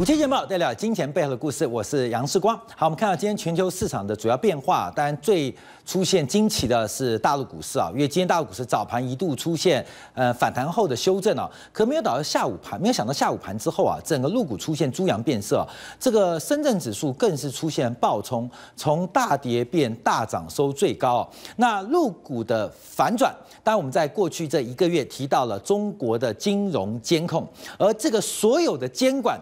五间节目，聊聊金钱背后的故事。我是杨世光。好，我们看到今天全球市场的主要变化。当然，最出现惊奇的是大陆股市啊，因为今天大陆股市早盘一度出现呃反弹后的修正啊，可没有导到下午盘。没有想到下午盘之后啊，整个陆股出现猪羊变色，这个深圳指数更是出现暴冲，从大跌变大涨收最高。那陆股的反转，当然我们在过去这一个月提到了中国的金融监控，而这个所有的监管。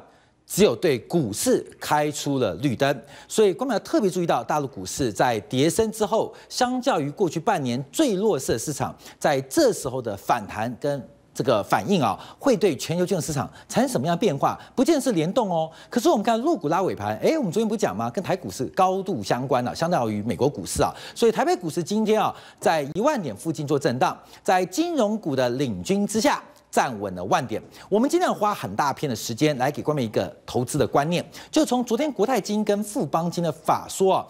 只有对股市开出了绿灯，所以官要特别注意到大陆股市在跌升之后，相较于过去半年最弱势的市场，在这时候的反弹跟这个反应啊，会对全球金融市场产生什么样的变化？不见是联动哦。可是我们看弱股拉尾盘，哎，我们昨天不讲吗？跟台股市高度相关了，相当于美国股市啊。所以台北股市今天啊，在一万点附近做震荡，在金融股的领军之下。站稳了万点，我们天量花很大篇的时间来给观众一个投资的观念。就从昨天国泰金跟富邦金的法说啊，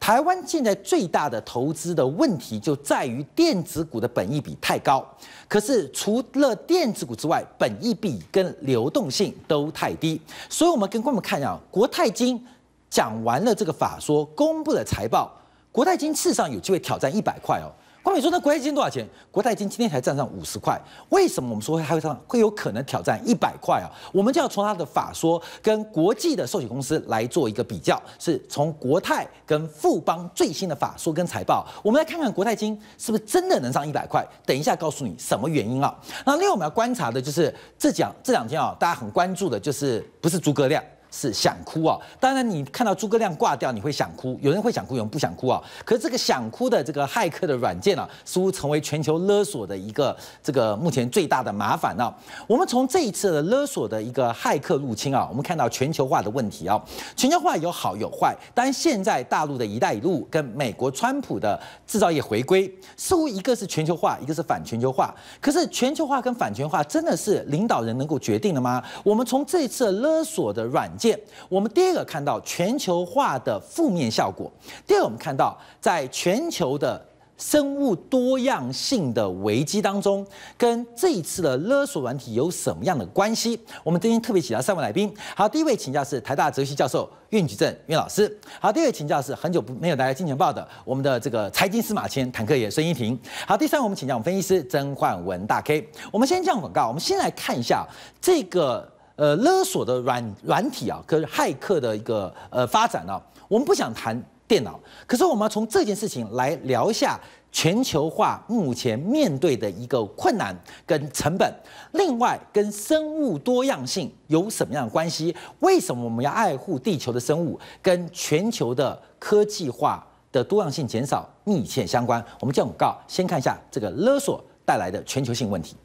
台湾现在最大的投资的问题就在于电子股的本益比太高，可是除了电子股之外，本益比跟流动性都太低。所以我们跟观众看一下，国泰金讲完了这个法说，公布了财报，国泰金事上有机会挑战一百块哦。光美说，那国泰金多少钱？国泰金今天才站上五十块，为什么我们说它会上，会有可能挑战一百块啊？我们就要从它的法说跟国际的寿险公司来做一个比较，是从国泰跟富邦最新的法说跟财报，我们来看看国泰金是不是真的能上一百块。等一下告诉你什么原因啊。那另外我们要观察的就是这讲这两天啊，大家很关注的就是不是诸葛亮。是想哭啊！当然，你看到诸葛亮挂掉，你会想哭。有人会想哭，有人不想哭啊。可是这个想哭的这个骇客的软件啊，似乎成为全球勒索的一个这个目前最大的麻烦啊。我们从这一次的勒索的一个骇客入侵啊，我们看到全球化的问题啊。全球化有好有坏，当然现在大陆的一带一路跟美国川普的制造业回归，似乎一个是全球化，一个是反全球化。可是全球化跟反全球化真的是领导人能够决定的吗？我们从这次勒索的软件，我们第一个看到全球化的负面效果，第二个我们看到在全球的生物多样性的危机当中，跟这一次的勒索软体有什么样的关系？我们今天特别请到三位来宾，好，第一位请教是台大哲学教授运举正运老师，好，第二位请教是很久不没有大家金钱报的我们的这个财经司马迁坦克也孙一婷，好，第三位我们请教我们分析师曾焕文大 K，我们先样广告，我们先来看一下这个。呃，勒索的软软体啊，跟骇客的一个呃发展啊，我们不想谈电脑，可是我们要从这件事情来聊一下全球化目前面对的一个困难跟成本，另外跟生物多样性有什么样的关系？为什么我们要爱护地球的生物，跟全球的科技化的多样性减少密切相关？我们样告，先看一下这个勒索带来的全球性问题。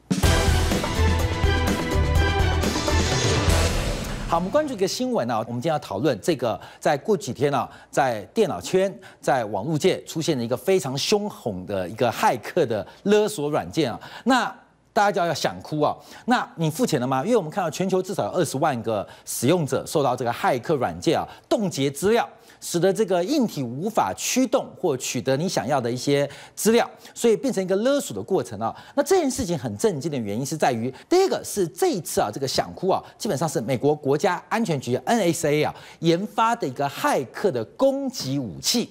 好，我们关注一个新闻啊，我们今天要讨论这个，在过几天啊，在电脑圈，在网络界出现了一个非常凶狠的一个骇客的勒索软件啊，那大家就要想哭啊，那你付钱了吗？因为我们看到全球至少有二十万个使用者受到这个骇客软件啊冻结资料。使得这个硬体无法驱动或取得你想要的一些资料，所以变成一个勒索的过程啊。那这件事情很震惊的原因是在于，第一个是这一次啊，这个“想哭”啊，基本上是美国国家安全局 （NSA） 啊研发的一个骇客的攻击武器。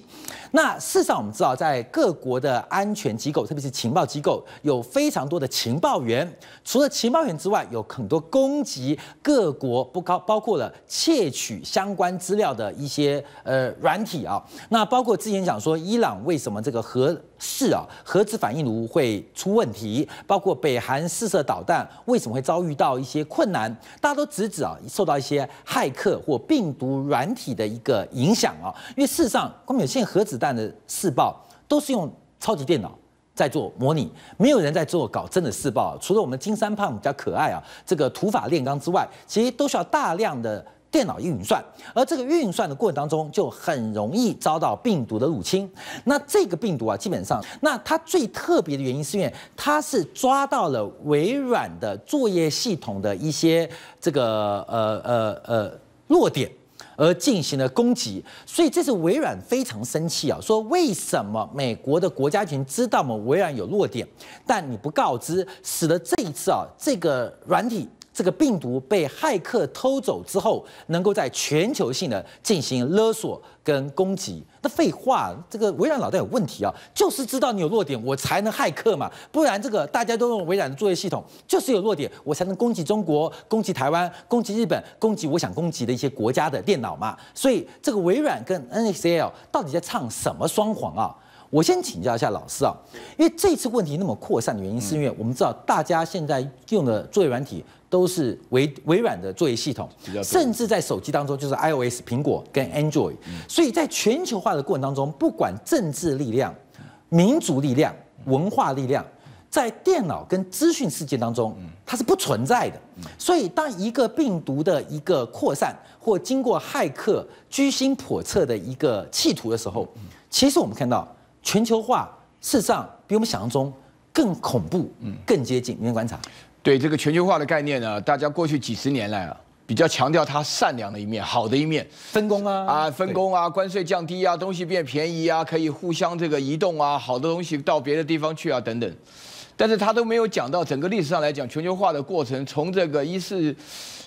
那事实上我们知道，在各国的安全机构，特别是情报机构，有非常多的情报员。除了情报员之外，有很多攻击各国不高，包括了窃取相关资料的一些呃。呃，软体啊，那包括之前讲说伊朗为什么这个核试啊，核子反应炉会出问题，包括北韩试射导弹为什么会遭遇到一些困难，大家都指指啊，受到一些骇客或病毒软体的一个影响啊，因为事实上，我们现在核子弹的试爆都是用超级电脑在做模拟，没有人在做搞真的试爆，除了我们金三胖比较可爱啊，这个土法炼钢之外，其实都需要大量的。电脑运算，而这个运算的过程当中，就很容易遭到病毒的入侵。那这个病毒啊，基本上，那它最特别的原因是，因为它是抓到了微软的作业系统的一些这个呃呃呃弱点，而进行了攻击。所以，这是微软非常生气啊，说为什么美国的国家群知道我们微软有弱点，但你不告知，使得这一次啊，这个软体。这个病毒被骇客偷走之后，能够在全球性的进行勒索跟攻击。那废话，这个微软脑袋有问题啊！就是知道你有弱点，我才能骇客嘛。不然这个大家都用微软的作业系统，就是有弱点，我才能攻击中国、攻击台湾、攻击日本、攻击我想攻击的一些国家的电脑嘛。所以这个微软跟 N X L 到底在唱什么双簧啊？我先请教一下老师啊，因为这次问题那么扩散的原因，是因为我们知道大家现在用的作业软体。都是微微软的作业系统，甚至在手机当中就是 iOS 苹果跟 Android，所以在全球化的过程当中，不管政治力量、民族力量、文化力量，在电脑跟资讯世界当中，它是不存在的。所以当一个病毒的一个扩散，或经过骇客居心叵测的一个企图的时候，其实我们看到全球化事实上比我们想象中更恐怖，更接近。明天观察。对这个全球化的概念呢，大家过去几十年来啊，比较强调它善良的一面、好的一面，分工啊啊，分工啊，关税降低啊，东西变便宜啊，可以互相这个移动啊，好的东西到别的地方去啊，等等。但是他都没有讲到整个历史上来讲全球化的过程，从这个一是。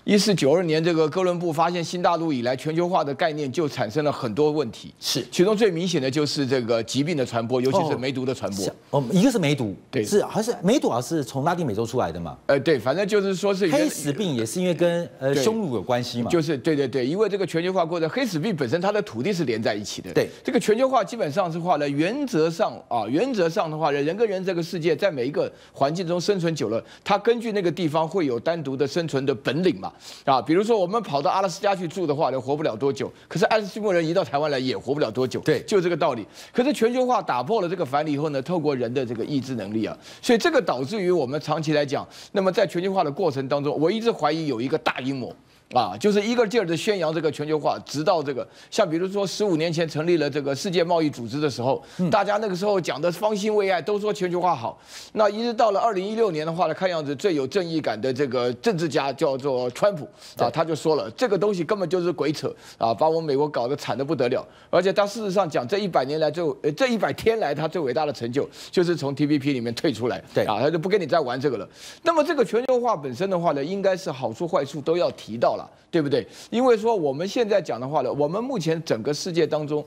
一四九二年，这个哥伦布发现新大陆以来，全球化的概念就产生了很多问题。是，其中最明显的就是这个疾病的传播，尤其是梅毒的传播。哦，一个是梅毒，对，是还是梅毒啊？是从拉丁美洲出来的嘛？呃，对，反正就是说是黑死病，也是因为跟呃匈奴有关系嘛？就是，对对对，因为这个全球化过程，黑死病本身它的土地是连在一起的。对，这个全球化基本上是话呢，原则上啊，原则上的话，呢，人跟人这个世界，在每一个环境中生存久了，它根据那个地方会有单独的生存的本领嘛？啊，比如说我们跑到阿拉斯加去住的话，能活不了多久；可是爱斯基摩人移到台湾来也活不了多久。对，就这个道理。可是全球化打破了这个藩篱以后呢，透过人的这个意志能力啊，所以这个导致于我们长期来讲，那么在全球化的过程当中，我一直怀疑有一个大阴谋。啊，就是一个劲儿的宣扬这个全球化，直到这个像比如说十五年前成立了这个世界贸易组织的时候，大家那个时候讲的方兴未艾，都说全球化好。那一直到了二零一六年的话呢，看样子最有正义感的这个政治家叫做川普啊，他就说了这个东西根本就是鬼扯啊，把我们美国搞得惨的不得了。而且他事实上讲这一百年来最这一百天来他最伟大的成就就是从 t P p 里面退出来，对啊，他就不跟你再玩这个了。那么这个全球化本身的话呢，应该是好处坏处都要提到了。对不对？因为说我们现在讲的话呢，我们目前整个世界当中，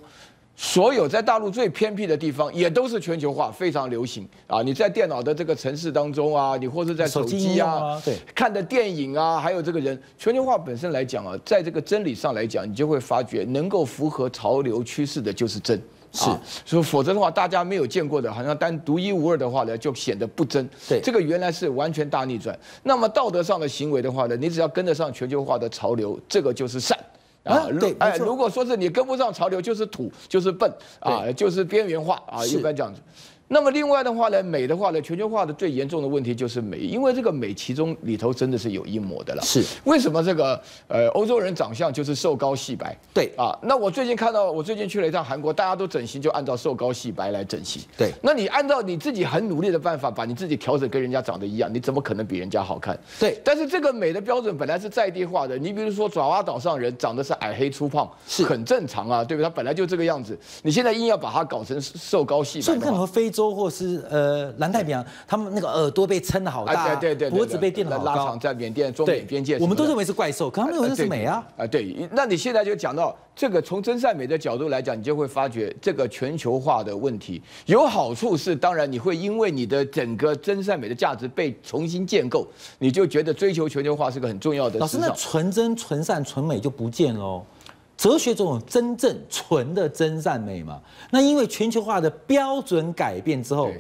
所有在大陆最偏僻的地方，也都是全球化非常流行啊。你在电脑的这个城市当中啊，你或者在手机啊，对，看的电影啊，还有这个人，全球化本身来讲啊，在这个真理上来讲，你就会发觉能够符合潮流趋势的就是真。是，所以否则的话，大家没有见过的，好像单独一无二的话呢，就显得不真。对，这个原来是完全大逆转。那么道德上的行为的话呢，你只要跟得上全球化的潮流，这个就是善。啊，对，如果说是你跟不上潮流，就是土，就是笨，啊，就是边缘化啊。一般讲。那么另外的话呢，美的话呢，全球化的最严重的问题就是美，因为这个美其中里头真的是有阴谋的了。是，为什么这个呃欧洲人长相就是瘦高细白？对啊，那我最近看到，我最近去了一趟韩国，大家都整形就按照瘦高细白来整形。对，那你按照你自己很努力的办法把你自己调整跟人家长的一样，你怎么可能比人家好看？对，但是这个美的标准本来是在地化的，你比如说爪哇岛上人长得是矮黑粗胖，是很正常啊，对不对？他本来就这个样子，你现在硬要把它搞成瘦高细白，怎看和非？洲或是呃南太平洋，他们那个耳朵被撑得好大，对对对，脖子被电得拉长，在缅甸中缅边界，我们都认为是怪兽，可他们认为是美啊啊对，那你现在就讲到这个从真善美的角度来讲，你就会发觉这个全球化的问题有好处是当然你会因为你的整个真善美的价值被重新建构，你就觉得追求全球化是个很重要的。老师，那纯真、纯善、纯美就不见了。哲学这种真正纯的真善美嘛，那因为全球化的标准改变之后，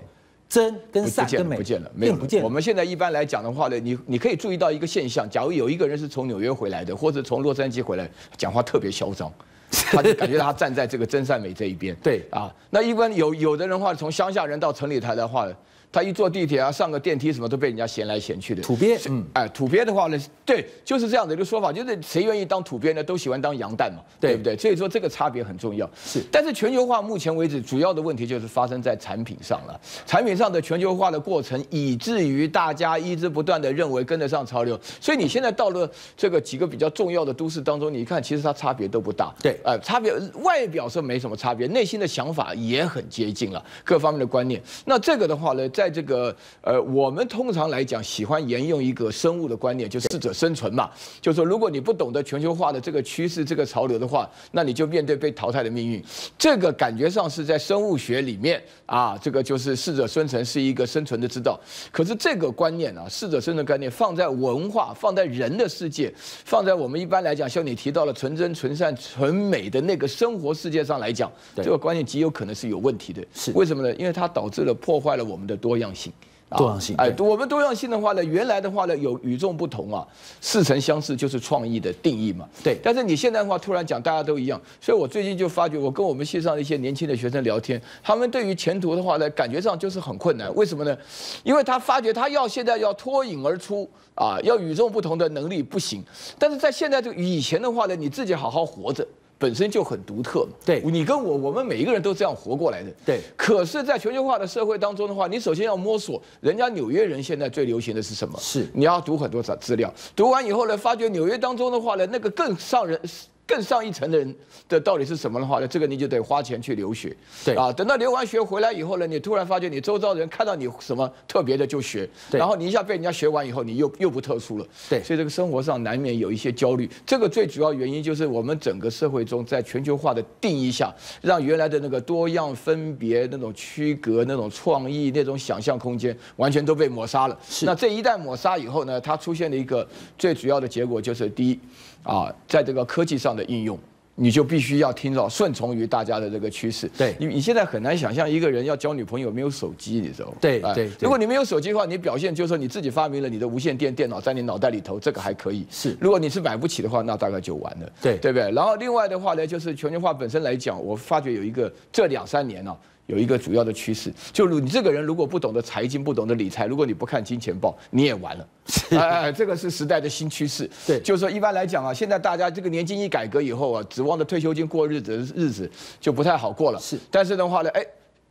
真跟善跟美不见了，没有。我们现在一般来讲的话呢，你你可以注意到一个现象，假如有一个人是从纽约回来的，或者从洛杉矶回来，讲话特别嚣张，他就感觉他站在这个真善美这一边。对啊，那一般有有的人话，从乡下人到城里台的话。他一坐地铁啊，上个电梯什么都被人家嫌来嫌去的土鳖，嗯，哎，土鳖的话呢，对，就是这样的一个说法，就是谁愿意当土鳖呢，都喜欢当羊蛋嘛，对不对？所以说这个差别很重要。是，但是全球化目前为止主要的问题就是发生在产品上了，产品上的全球化的过程，以至于大家一直不断的认为跟得上潮流。所以你现在到了这个几个比较重要的都市当中，你看其实它差别都不大。对，哎，差别外表是没什么差别，内心的想法也很接近了，各方面的观念。那这个的话呢，在在这个呃，我们通常来讲喜欢沿用一个生物的观念，就是适者生存嘛。就是说，如果你不懂得全球化的这个趋势、这个潮流的话，那你就面对被淘汰的命运。这个感觉上是在生物学里面啊，这个就是适者生存是一个生存的之道。可是这个观念呢，适者生存观念放在文化、放在人的世界、放在我们一般来讲，像你提到了纯真、纯善、纯美的那个生活世界上来讲，这个观念极有可能是有问题的。是为什么呢？因为它导致了破坏了我们的多。多样性，多样性，哎，我们多样性的话呢，原来的话呢，有与众不同啊，似曾相识就是创意的定义嘛。对，但是你现在的话突然讲大家都一样，所以我最近就发觉，我跟我们线上的一些年轻的学生聊天，他们对于前途的话呢，感觉上就是很困难。为什么呢？因为他发觉他要现在要脱颖而出啊，要与众不同的能力不行，但是在现在就以前的话呢，你自己好好活着。本身就很独特嘛，对你跟我，我们每一个人都这样活过来的。对，可是，在全球化的社会当中的话，你首先要摸索人家纽约人现在最流行的是什么，是你要读很多资资料，读完以后呢，发觉纽约当中的话呢，那个更上人。更上一层的人的到底是什么的话呢？这个你就得花钱去留学，对啊，等到留完学回来以后呢，你突然发觉你周遭的人看到你什么特别的就学，然后你一下被人家学完以后，你又又不特殊了，对，所以这个生活上难免有一些焦虑。这个最主要原因就是我们整个社会中在全球化的定义下，让原来的那个多样、分别、那种区隔、那种创意、那种想象空间完全都被抹杀了。那这一旦抹杀以后呢，它出现的一个最主要的结果就是第一。啊，在这个科技上的应用，你就必须要听到顺从于大家的这个趋势。对，你你现在很难想象一个人要交女朋友没有手机的时候。对对。如果你没有手机的话，你表现就是说你自己发明了你的无线电电脑在你脑袋里头，这个还可以。是。如果你是买不起的话，那大概就完了。对对不对？然后另外的话呢，就是全球化本身来讲，我发觉有一个这两三年啊。有一个主要的趋势，就你这个人如果不懂得财经，不懂得理财，如果你不看《金钱报》，你也完了。哎，这个是时代的新趋势。对，就是说，一般来讲啊，现在大家这个年金一改革以后啊，指望着退休金过日子，日子就不太好过了。是，但是的话呢，哎。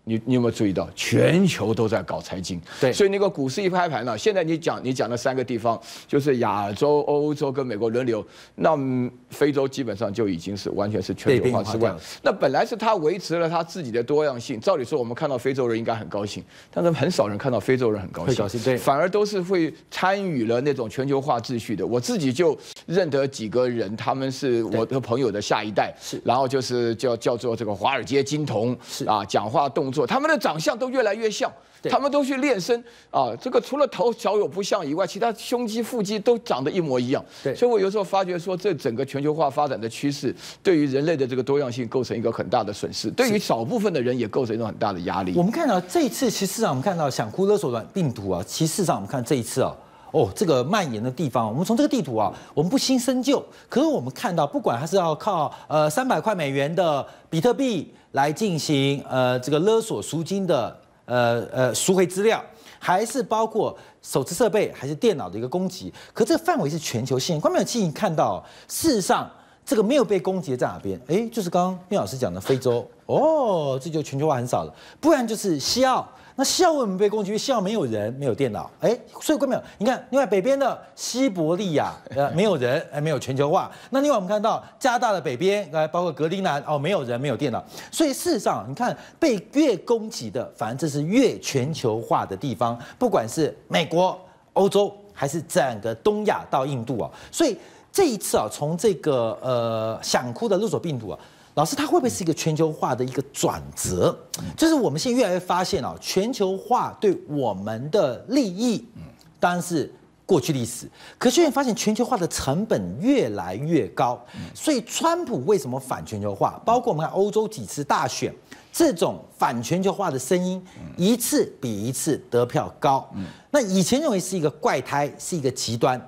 你你有没有注意到，全球都在搞财经，对，所以那个股市一开盘呢，现在你讲你讲的三个地方，就是亚洲、欧洲跟美国轮流，那非洲基本上就已经是完全是全球化之外。那本来是它维持了它自己的多样性，照理说我们看到非洲人应该很高兴，但是很少人看到非洲人很高兴，高兴对，反而都是会参与了那种全球化秩序的。我自己就认得几个人，他们是我的朋友的下一代，是，然后就是叫叫做这个华尔街金童，是啊，讲话动。他们的长相都越来越像，他们都去练身啊，这个除了头小有不像以外，其他胸肌、腹肌都长得一模一样。对，所以我有时候发觉说，这整个全球化发展的趋势，对于人类的这个多样性构成一个很大的损失，对于少部分的人也构成一种很大的压力。我们看到这一次，其实上我们看到“想哭勒索的病毒”啊，其实上我们看这一次啊，哦，这个蔓延的地方，我们从这个地图啊，我们不新深究，可是我们看到，不管它是要靠呃三百块美元的比特币。来进行呃这个勒索赎金的呃呃赎回资料，还是包括手持设备，还是电脑的一个攻击？可这个范围是全球性的。关美青，你看到事实上这个没有被攻击的在哪边？哎，就是刚刚岳老师讲的非洲哦，这就全球化很少了，不然就是西澳。那为什么被攻击，澳没有人，没有电脑，哎，所以没有。你看，另外北边的西伯利亚，呃，没有人，哎，没有全球化。那另外我们看到加拿大的北边，哎，包括格陵兰，哦，没有人，没有电脑。所以事实上，你看被越攻击的，反正这是越全球化的地方，不管是美国、欧洲，还是整个东亚到印度啊。所以这一次啊，从这个呃，想哭的勒索病毒啊。老师，他会不会是一个全球化的一个转折？就是我们现在越来越发现啊，全球化对我们的利益，当然是过去历史。可是家发现，全球化的成本越来越高，所以川普为什么反全球化？包括我们看欧洲几次大选，这种反全球化的声音，一次比一次得票高。那以前认为是一个怪胎，是一个极端。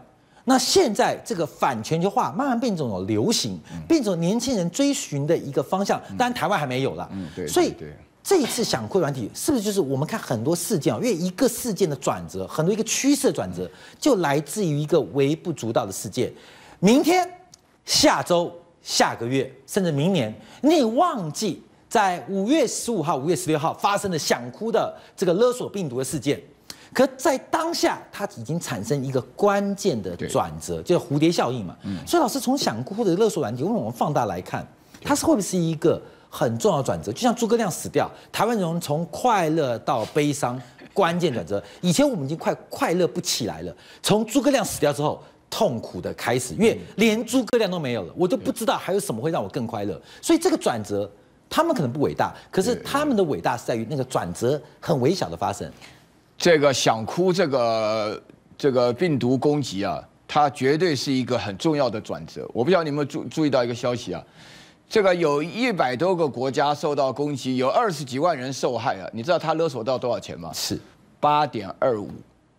那现在这个反全球化慢慢变成一流行，变成年轻人追寻的一个方向。当然，台湾还没有了。嗯，对。所以，这一次想哭软体是不是就是我们看很多事件？因为一个事件的转折，很多一个趋势的转折，就来自于一个微不足道的事件。明天、下周、下个月，甚至明年，你忘记在五月十五号、五月十六号发生的想哭的这个勒索病毒的事件。可在当下，它已经产生一个关键的转折，就是蝴蝶效应嘛。所以老师从想哭的勒索难题，我们放大来看，它是会不会是一个很重要的转折？就像诸葛亮死掉，台湾人从快乐到悲伤，关键转折。以前我们已经快快乐不起来了，从诸葛亮死掉之后，痛苦的开始。因为连诸葛亮都没有了，我都不知道还有什么会让我更快乐。所以这个转折，他们可能不伟大，可是他们的伟大是在于那个转折很微小的发生。这个想哭，这个这个病毒攻击啊，它绝对是一个很重要的转折。我不知道你们注注意到一个消息啊，这个有一百多个国家受到攻击，有二十几万人受害啊。你知道他勒索到多少钱吗？是八点二五。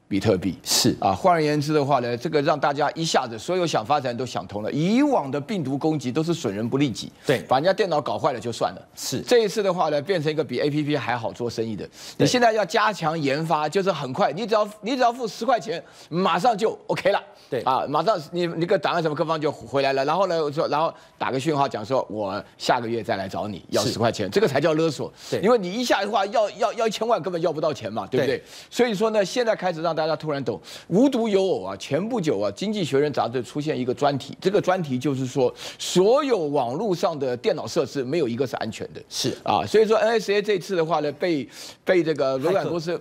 比特币是啊，换而言之的话呢，这个让大家一下子所有想发展都想通了。以往的病毒攻击都是损人不利己，对，把人家电脑搞坏了就算了。是这一次的话呢，变成一个比 A P P 还好做生意的。你现在要加强研发，就是很快，你只要你只要付十块钱，马上就 O K 了。对啊，马上你你个档案什么各方就回来了。然后呢，我说然后打个讯号讲说，我下个月再来找你要十块钱，这个才叫勒索。对，因为你一下的话要要要一千万根本要不到钱嘛，对不对？所以说呢，现在开始让。大家突然懂，无独有偶啊！前不久啊，《经济学人》杂志出现一个专题，这个专题就是说，所有网络上的电脑设施没有一个是安全的，是啊，所以说 N S A 这次的话呢，被被这个微软公司。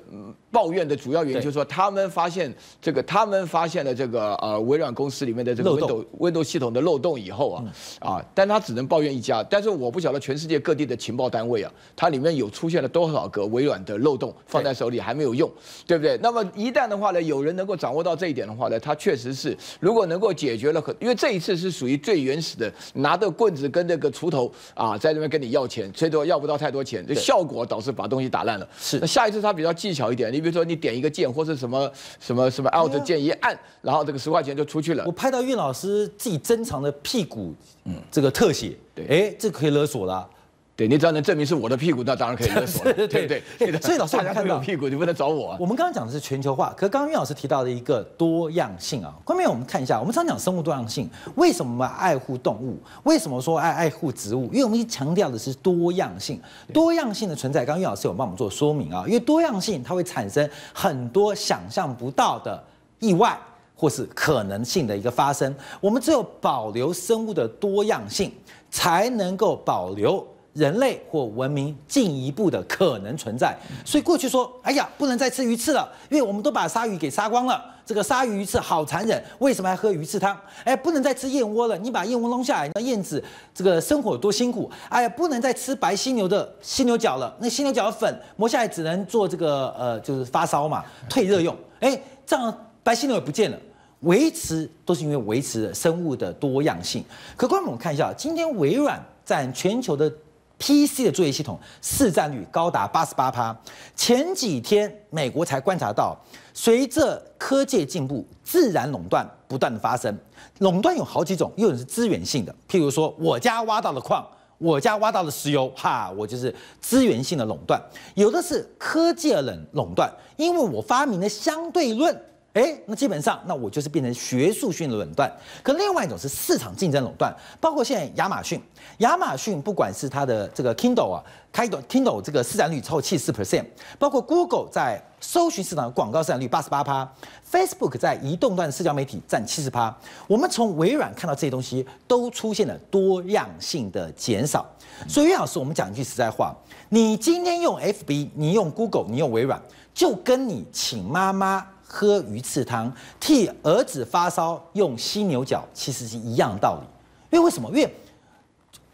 抱怨的主要原因就是说，他们发现这个，他们发现了这个呃微软公司里面的这个 Windows Windows 系统的漏洞以后啊，啊，但他只能抱怨一家，但是我不晓得全世界各地的情报单位啊，它里面有出现了多少个微软的漏洞放在手里还没有用，对不对？那么一旦的话呢，有人能够掌握到这一点的话呢，他确实是如果能够解决了，因为这一次是属于最原始的，拿着棍子跟那个锄头啊，在那边跟你要钱，最多要不到太多钱，这效果导致把东西打烂了。是，那下一次他比较技巧一点，你。比如说你点一个键或是什么什么什么 out 键一按，然后这个十块钱就出去了。我拍到岳老师自己珍藏的屁股，嗯，这个特写，哎，这可以勒索了。对，你只要能证明是我的屁股，那当然可以。是，对对对。所以老师，大家到有屁股，你不能找我。我们刚刚讲的是全球化，可刚刚岳老师提到的一个多样性啊。后面我们看一下，我们常讲生物多样性，为什么爱护动物？为什么说爱爱护植物？因为我们强调的是多样性，多样性的存在，刚刚岳老师有帮我们做说明啊。因为多样性它会产生很多想象不到的意外或是可能性的一个发生。我们只有保留生物的多样性，才能够保留。人类或文明进一步的可能存在，所以过去说，哎呀，不能再吃鱼翅了，因为我们都把鲨鱼给杀光了。这个鲨鱼鱼翅好残忍，为什么还喝鱼翅汤？哎，不能再吃燕窝了，你把燕窝弄下来，那燕子这个生活有多辛苦。哎呀，不能再吃白犀牛的犀牛角了，那犀牛角的粉磨下来只能做这个呃，就是发烧嘛，退热用。哎，这样白犀牛也不见了。维持都是因为维持生物的多样性。可我们看一下，今天微软占全球的。P C 的作业系统市占率高达八十八趴。前几天美国才观察到，随着科技进步，自然垄断不断的发生。垄断有好几种，一种是资源性的，譬如说我家挖到的矿，我家挖到的石油，哈，我就是资源性的垄断。有的是科技的垄垄断，因为我发明了相对论。哎，那基本上，那我就是变成学术性的垄断。可另外一种是市场竞争垄断，包括现在亚马逊，亚马逊不管是它的这个 Kindle 啊，开 Kindle 这个市占率超过七十 percent，包括 Google 在搜寻市场广告市占率八十八趴，Facebook 在移动端社交媒体占七十趴。我们从微软看到这些东西都出现了多样性的减少。所以，岳老师，我们讲一句实在话，你今天用 FB，你用 Google，你用微软，就跟你请妈妈。喝鱼翅汤替儿子发烧用犀牛角，其实是一样道理。因为为什么？因为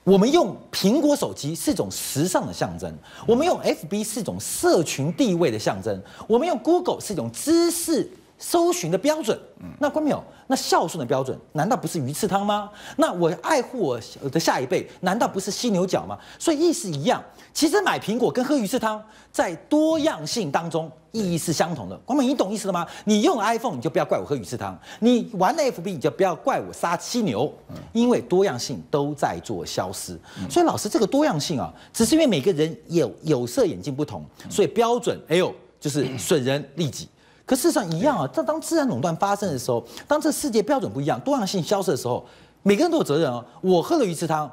我们用苹果手机是种时尚的象征，我们用 FB 是种社群地位的象征，我们用 Google 是一种知识。搜寻的标准，嗯，那关淼，那孝顺的标准难道不是鱼翅汤吗？那我爱护我的下一辈难道不是犀牛角吗？所以意思一样。其实买苹果跟喝鱼翅汤在多样性当中意义是相同的。关淼，你懂意思了吗？你用 iPhone，你就不要怪我喝鱼翅汤；你玩 FB，你就不要怪我杀犀牛。因为多样性都在做消失。所以老师，这个多样性啊，只是因为每个人有有色眼镜不同，所以标准哎呦就是损人利己。可事实上一样啊，这当自然垄断发生的时候，当这世界标准不一样、多样性消失的时候，每个人都有责任啊。我喝了鱼翅汤，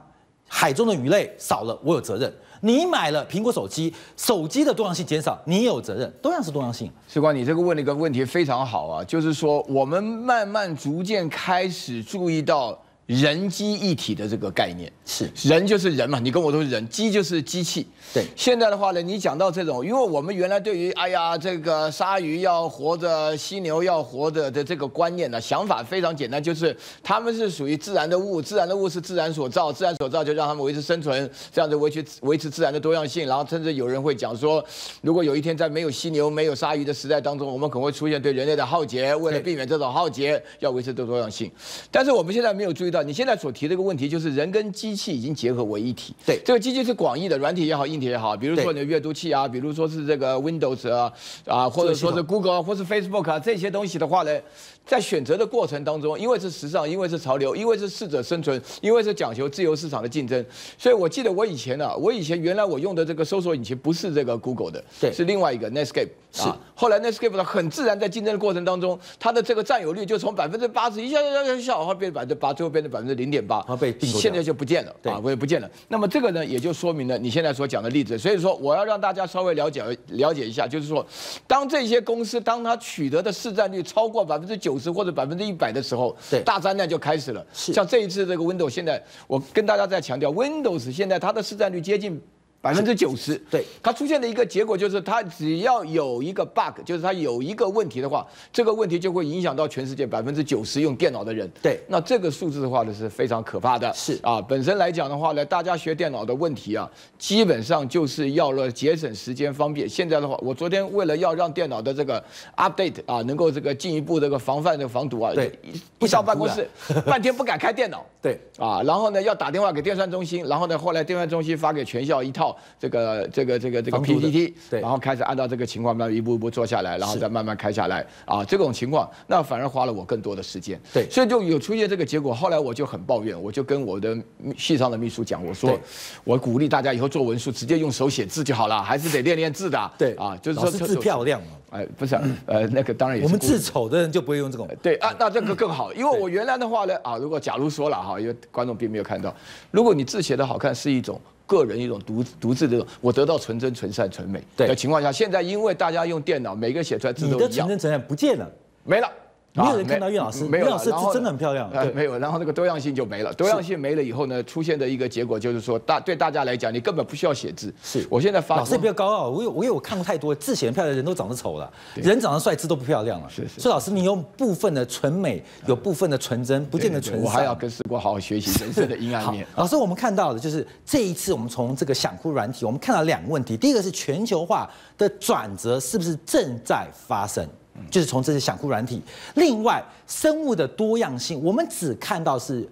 海中的鱼类少了，我有责任；你买了苹果手机，手机的多样性减少，你也有责任。多样是多样性。徐光，你这个问了一个问题非常好啊，就是说我们慢慢逐渐开始注意到人机一体的这个概念。是人就是人嘛，你跟我都是人，机就是机器。对，现在的话呢，你讲到这种，因为我们原来对于哎呀这个鲨鱼要活着，犀牛要活着的这个观念呢，想法非常简单，就是他们是属于自然的物，自然的物是自然所造，自然所造就让他们维持生存，这样子维持维持自然的多样性。然后甚至有人会讲说，如果有一天在没有犀牛、没有鲨鱼的时代当中，我们可能会出现对人类的浩劫。为了避免这种浩劫，要维持多样性。但是我们现在没有注意到，你现在所提的一个问题就是人跟机。器已经结合为一体。对，这个机器是广义的，软体也好，硬体也好，比如说你的阅读器啊，比如说是这个 Windows 啊，啊，或者说是 Google 或是 Facebook 啊，这些东西的话呢。在选择的过程当中，因为是时尚，因为是潮流，因为是适者生存，因为是讲求自由市场的竞争，所以我记得我以前呢，我以前原来我用的这个搜索引擎不是这个 Google 的，对，是另外一个 Netscape，是。后来 Netscape 呢，很自然在竞争的过程当中，它的这个占有率就从百分之八十一下一下一下然后变成百分之八，最后变成百分之零点八，被现在就不见了，对，我也不见了。那么这个呢，也就说明了你现在所讲的例子。所以说，我要让大家稍微了解了解一下，就是说，当这些公司当它取得的市占率超过百分之九。十或者百分之一百的时候，大灾难就开始了。像这一次，这个 Windows 现在，我跟大家在强调，Windows 现在它的市占率接近。百分之九十，对它出现的一个结果就是，它只要有一个 bug，就是它有一个问题的话，这个问题就会影响到全世界百分之九十用电脑的人。对，那这个数字化呢是非常可怕的。是啊，本身来讲的话呢，大家学电脑的问题啊，基本上就是要了节省时间方便。现在的话，我昨天为了要让电脑的这个 update 啊，能够这个进一步这个防范的防毒啊，对，一上办公室，半天不敢开电脑。对，啊，然后呢要打电话给电算中心，然后呢后来电算中心发给全校一套。这个这个这个这个 PPT，对，然后开始按照这个情况慢慢一步一步做下来，然后再慢慢开下来啊。这种情况，那反而花了我更多的时间。对，所以就有出现这个结果。后来我就很抱怨，我就跟我的系上的秘书讲，我说我鼓励大家以后做文书直接用手写字就好了，还是得练练字的。对，啊，就是说字漂亮。哎，不是，呃，那个当然也我们字丑的人就不会用这种。对啊，那这个更好，因为我原来的话呢，啊，如果假如说了哈，因为观众并没有看到，如果你字写的好看是一种。个人一种独独自这种，我得到纯真、纯善、纯美的情况下，现在因为大家用电脑，每个写出来字都一样，你的纯真、纯善不见了，没了。没有人看到岳老师，岳老师是真的很漂亮。对，没有，然后那个多样性就没了。多样性没了以后呢，出现的一个结果就是说，大对大家来讲，你根本不需要写字。是，我现在发。老师不要高傲，我有我有，我看过太多字写的漂亮，的人都长得丑了。人长得帅，字都不漂亮了。是是。所以老师，你用部分的纯美，有部分的纯真，不见得纯。我还要跟师哥好好学习人生的阴暗面。老师，我们看到的就是这一次，我们从这个想哭软体，我们看到两个问题。第一个是全球化的转折是不是正在发生？就是从这些想哭软体，另外生物的多样性，我们只看到是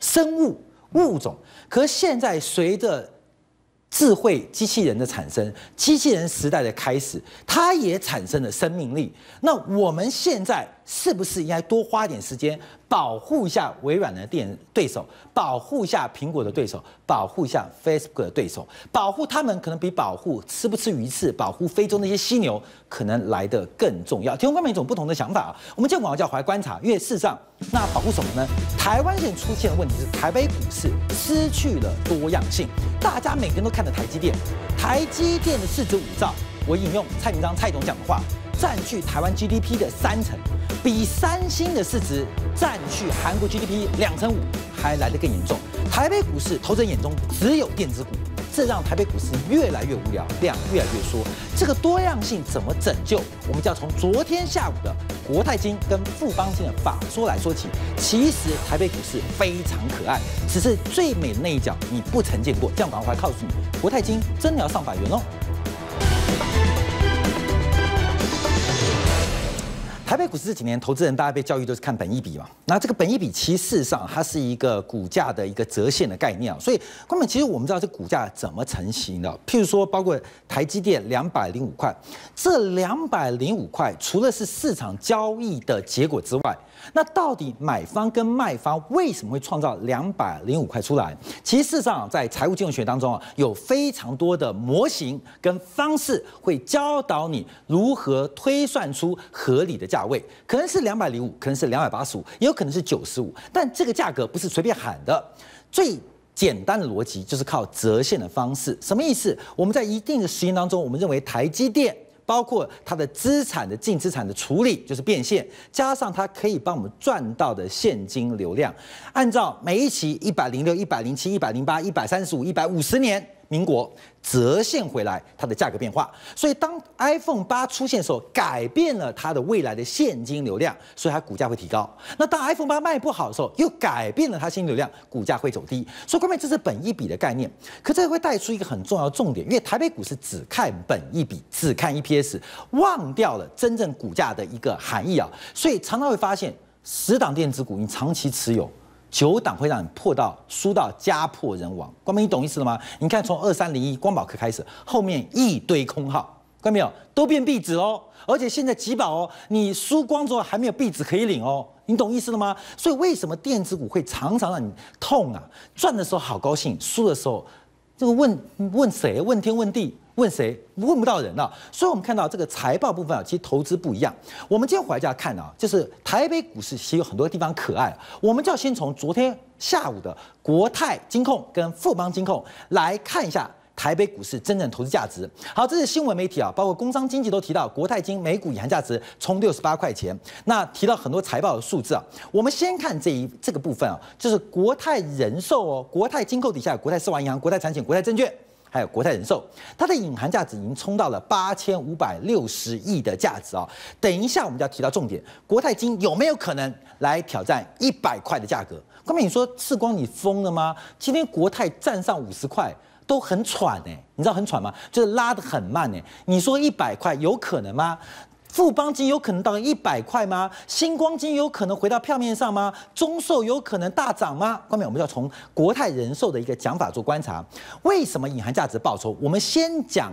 生物物种，可现在随着智慧机器人的产生，机器人时代的开始，它也产生了生命力。那我们现在。是不是应该多花点时间保护一下微软的电对手，保护一下苹果的对手，保护一下 Facebook 的对手，保护他们可能比保护吃不吃鱼翅、保护非洲那些犀牛可能来得更重要。提供观众一种不同的想法啊！我们这广告叫怀观察为事上，那保护什么呢？台湾现在出现的问题是，台北股市失去了多样性，大家每天都看着台积电，台积电的市值五兆。我引用蔡明章蔡总讲的话。占据台湾 GDP 的三成，比三星的市值占据韩国 GDP 两成五还来得更严重。台北股市投资人眼中只有电子股，这让台北股市越来越无聊，量越来越缩。这个多样性怎么拯救？我们就要从昨天下午的国泰金跟富邦金的法说来说起。其实台北股市非常可爱，只是最美的那一角你不曾见过。这样，王华告诉你，国泰金真的要上百元哦。台北股市这几年，投资人大家被教育都是看本益比嘛。那这个本益比，其实上它是一个股价的一个折现的概念。所以，根本其实我们知道这股价怎么成型的。譬如说，包括台积电两百零五块，这两百零五块除了是市场交易的结果之外，那到底买方跟卖方为什么会创造两百零五块出来？其实事实上，在财务金融学当中啊，有非常多的模型跟方式会教导你如何推算出合理的价位，可能是两百零五，可能是两百八十五，也有可能是九十五。但这个价格不是随便喊的，最简单的逻辑就是靠折现的方式。什么意思？我们在一定的时间当中，我们认为台积电。包括它的资产的净资产的处理，就是变现，加上它可以帮我们赚到的现金流量，按照每一期一百零六、一百零七、一百零八、一百三十五、一百五十年。民国折现回来，它的价格变化。所以当 iPhone 八出现的时候，改变了它的未来的现金流量，所以它股价会提高。那当 iPhone 八卖不好的时候，又改变了它现金流量，股价会走低。所以，各位这是本一笔的概念。可这会带出一个很重要的重点，因为台北股市只看本一笔，只看 EPS，忘掉了真正股价的一个含义啊。所以常常会发现，十档电子股，你长期持有。九档会让你破到输到家破人亡，光明，你懂意思了吗？你看从二三零一光宝科开始，后面一堆空号，看到没有？都变壁纸哦，而且现在几宝哦，你输光之后还没有壁纸可以领哦，你懂意思了吗？所以为什么电子股会常常让你痛啊？赚的时候好高兴，输的时候，这个问问谁？问天问地。问谁问不到人了，所以我们看到这个财报部分啊，其实投资不一样。我们今天回来就要看啊，就是台北股市其实有很多地方可爱。我们就要先从昨天下午的国泰金控跟富邦金控来看一下台北股市真正的投资价值。好，这是新闻媒体啊，包括工商经济都提到国泰金每股银含价值冲六十八块钱。那提到很多财报的数字啊，我们先看这一这个部分啊，就是国泰人寿哦，国泰金控底下国泰世华银行、国泰产险、国泰证券。还有国泰人寿，它的隐含价值已经冲到了八千五百六十亿的价值啊！等一下，我们就要提到重点，国泰金有没有可能来挑战一百块的价格？冠斌，你说世光你疯了吗？今天国泰站上五十块都很喘哎，你知道很喘吗？就是拉得很慢哎，你说一百块有可能吗？富邦金有可能到一百块吗？星光金有可能回到票面上吗？中寿有可能大涨吗？关面我们要从国泰人寿的一个讲法做观察，为什么隐含价值报酬？我们先讲，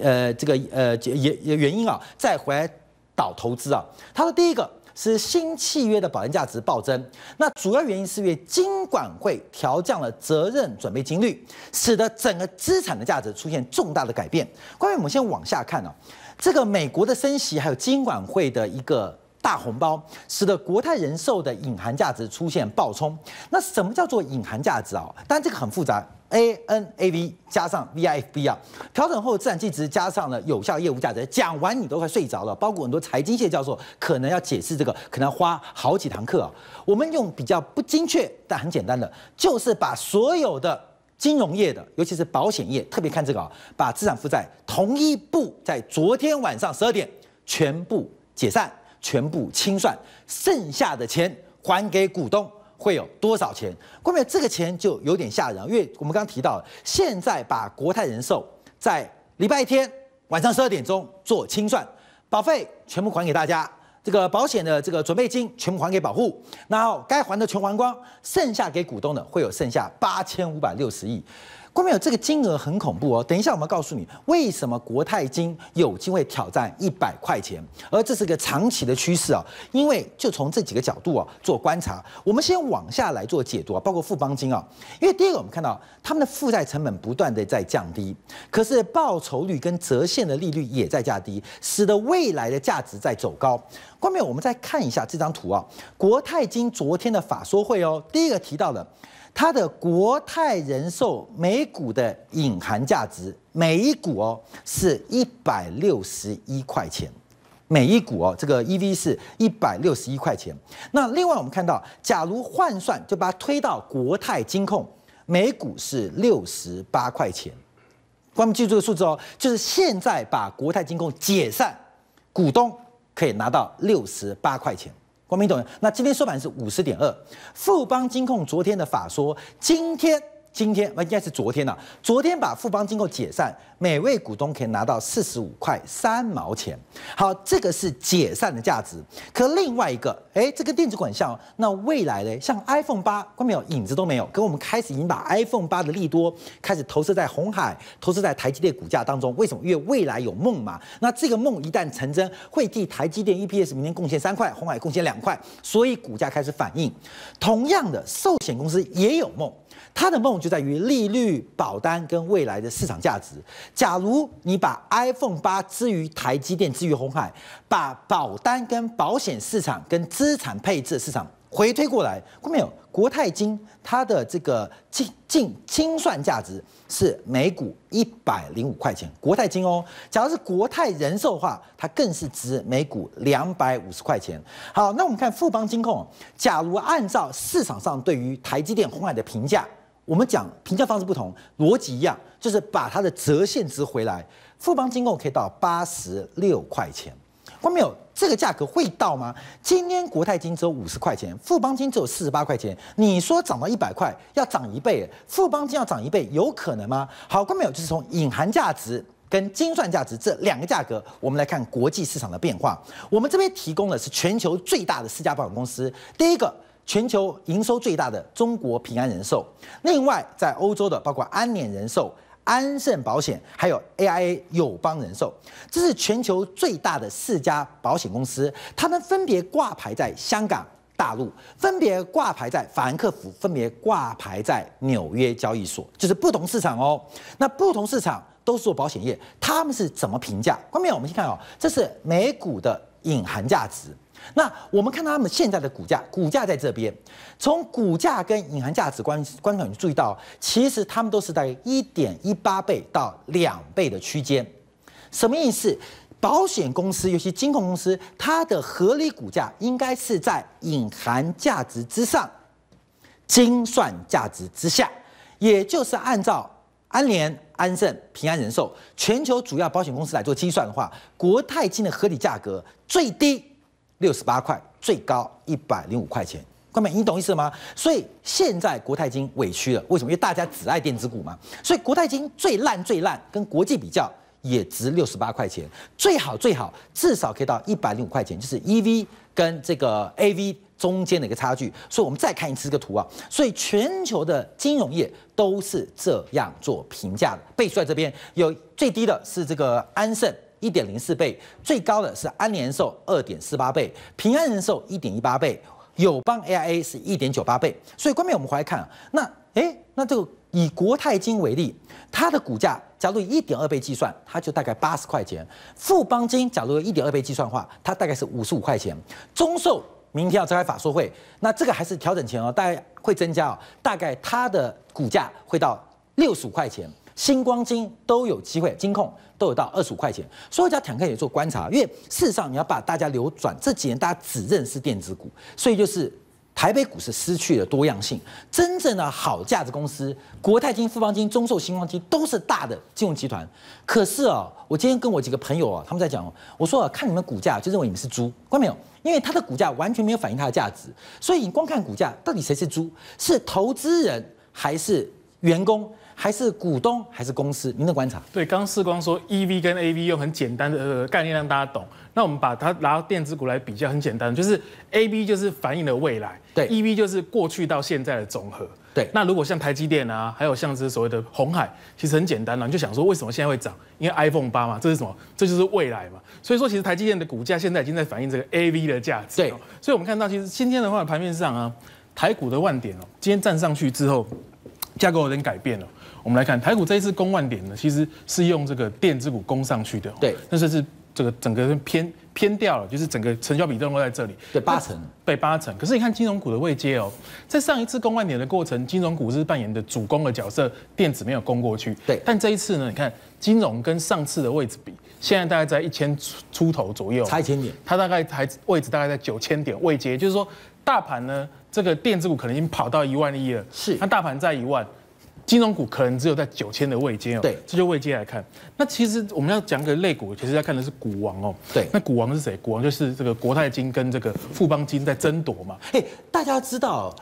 呃，这个呃原原因啊，再回来导投资啊。他说第一个是新契约的保单价值暴增，那主要原因是因为金管会调降了责任准备金率，使得整个资产的价值出现重大的改变。关于我们先往下看啊。这个美国的升息，还有金管会的一个大红包，使得国泰人寿的隐含价值出现爆冲。那什么叫做隐含价值啊？然这个很复杂，A N A V 加上 V I F B 啊，调整后自然计值加上了有效业务价值。讲完你都快睡着了，包括很多财经界教授可能要解释这个，可能要花好几堂课啊。我们用比较不精确但很简单的，就是把所有的。金融业的，尤其是保险业，特别看这个啊，把资产负债同一步在昨天晚上十二点全部解散，全部清算，剩下的钱还给股东会有多少钱？关键这个钱就有点吓人，因为我们刚刚提到，现在把国泰人寿在礼拜天晚上十二点钟做清算，保费全部还给大家。这个保险的这个准备金全部还给保护，然后该还的全还光，剩下给股东的会有剩下八千五百六十亿。关键友，这个金额很恐怖哦，等一下我们告诉你为什么国泰金有机会挑战一百块钱，而这是个长期的趋势啊，因为就从这几个角度啊做观察，我们先往下来做解读啊，包括富邦金啊，因为第一个我们看到他们的负债成本不断的在降低，可是报酬率跟折现的利率也在降低，使得未来的价值在走高。关友，我们再看一下这张图啊，国泰金昨天的法说会哦，第一个提到的。它的国泰人寿每股的隐含价值，每一股哦是一百六十一块钱，每一股哦这个 E V 是一百六十一块钱。那另外我们看到，假如换算，就把它推到国泰金控，每股是六十八块钱。观们记住这个数字哦，就是现在把国泰金控解散，股东可以拿到六十八块钱。光明总那今天收盘是五十点二。富邦金控昨天的法说，今天今天应该是昨天了，昨天把富邦金控解散。每位股东可以拿到四十五块三毛钱。好，这个是解散的价值。可另外一个，哎，这个电子管像，那未来呢？像 iPhone 八，有没有影子都没有。跟我们开始已经把 iPhone 八的利多开始投射在红海，投射在台积电股价当中。为什么？因为未来有梦嘛。那这个梦一旦成真，会替台积电 EPS 明天贡献三块，红海贡献两块。所以股价开始反应。同样的，寿险公司也有梦，它的梦就在于利率、保单跟未来的市场价值。假如你把 iPhone 八之于台积电、之于红海，把保单跟保险市场跟资产配置市场回推过来，看到没有？国泰金它的这个净净清算价值是每股一百零五块钱，国泰金哦。假如是国泰人寿的话，它更是值每股两百五十块钱。好，那我们看富邦金控，假如按照市场上对于台积电、红海的评价。我们讲评价方式不同，逻辑一样，就是把它的折现值回来。富邦金控可以到八十六块钱，关没友，这个价格会到吗？今天国泰金只有五十块钱，富邦金只有四十八块钱。你说涨到一百块，要涨一倍，富邦金要涨一倍，有可能吗？好，关没友就是从隐含价值跟精算价值这两个价格，我们来看国际市场的变化。我们这边提供的是全球最大的四家保险公司，第一个。全球营收最大的中国平安人寿，另外在欧洲的包括安联人寿、安盛保险，还有 AIA 友邦人寿，这是全球最大的四家保险公司，它们分别挂牌在香港、大陆，分别挂牌在法兰克福，分别挂牌在纽约交易所，就是不同市场哦。那不同市场都是做保险业，他们是怎么评价？后面我们先看哦，这是美股的隐含价值。那我们看他们现在的股价，股价在这边。从股价跟隐含价值观观点，你注意到，其实他们都是在一点一八倍到两倍的区间。什么意思？保险公司，尤其金控公司，它的合理股价应该是在隐含价值之上，精算价值之下，也就是按照安联、安盛、平安人寿全球主要保险公司来做计算的话，国泰金的合理价格最低。六十八块，最高一百零五块钱，哥们，你懂意思吗？所以现在国泰金委屈了，为什么？因为大家只爱电子股嘛，所以国泰金最烂最烂，跟国际比较也值六十八块钱，最好最好至少可以到一百零五块钱，就是 E V 跟这个 A V 中间的一个差距。所以我们再看一次这个图啊，所以全球的金融业都是这样做评价的。数在这边有最低的是这个安盛。一点零四倍，最高的是安联寿二点四八倍，平安人寿一点一八倍，友邦 AIA 是一点九八倍。所以，关面我们回看，那哎，那这个以国泰金为例，它的股价，假如以一点二倍计算，它就大概八十块钱；富邦金，假如一点二倍计算的话，它大概是五十五块钱。中寿明天要召开法说会，那这个还是调整前哦，大概会增加哦，大概它的股价会到六十五块钱。星光金都有机会，金控都有到二十五块钱，所以要坦克也做观察，因为事实上你要把大家流转，这几年大家只认识电子股，所以就是台北股市失去了多样性。真正的好价值公司，国泰金、富邦金、中寿、星光金都是大的金融集团。可是啊，我今天跟我几个朋友啊，他们在讲，我说啊，看你们股价就认为你们是猪，看到没有？因为它的股价完全没有反映它的价值，所以你光看股价，到底谁是猪？是投资人还是员工？还是股东还是公司？您的观察。对，刚刚世光说 E V 跟 A V 用很简单的概念让大家懂。那我们把它拿到电子股来比较，很简单，就是 A V 就是反映的未来，对，E V 就是过去到现在的总和，对。那如果像台积电啊，还有像这所谓的红海，其实很简单啊，你就想说为什么现在会涨？因为 iPhone 八嘛，这是什么？这就是未来嘛。所以说，其实台积电的股价现在已经在反映这个 A V 的价值，对。所以我们看到其实今天的话，盘面上啊，台股的万点哦，今天站上去之后，架构有点改变了。我们来看台股这一次攻万点呢，其实是用这个电子股攻上去的。对，但是是这个整个偏偏掉了，就是整个成交比都落在这里。对，八成对，八成。可是你看金融股的位阶哦，在上一次攻万点的过程，金融股是扮演的主攻的角色，电子没有攻过去。对，但这一次呢，你看金融跟上次的位置比，现在大概在一千出出头左右。一千点，它大概还位置大概在九千点位阶，就是说大盘呢，这个电子股可能已经跑到一万一了。是，那大盘在一万。金融股可能只有在九千的位阶哦，对，这就位阶来看。那其实我们要讲个类股，其实要看的是股王哦，对。那股王是谁？股王就是这个国泰金跟这个富邦金在争夺嘛。哎，大家知道。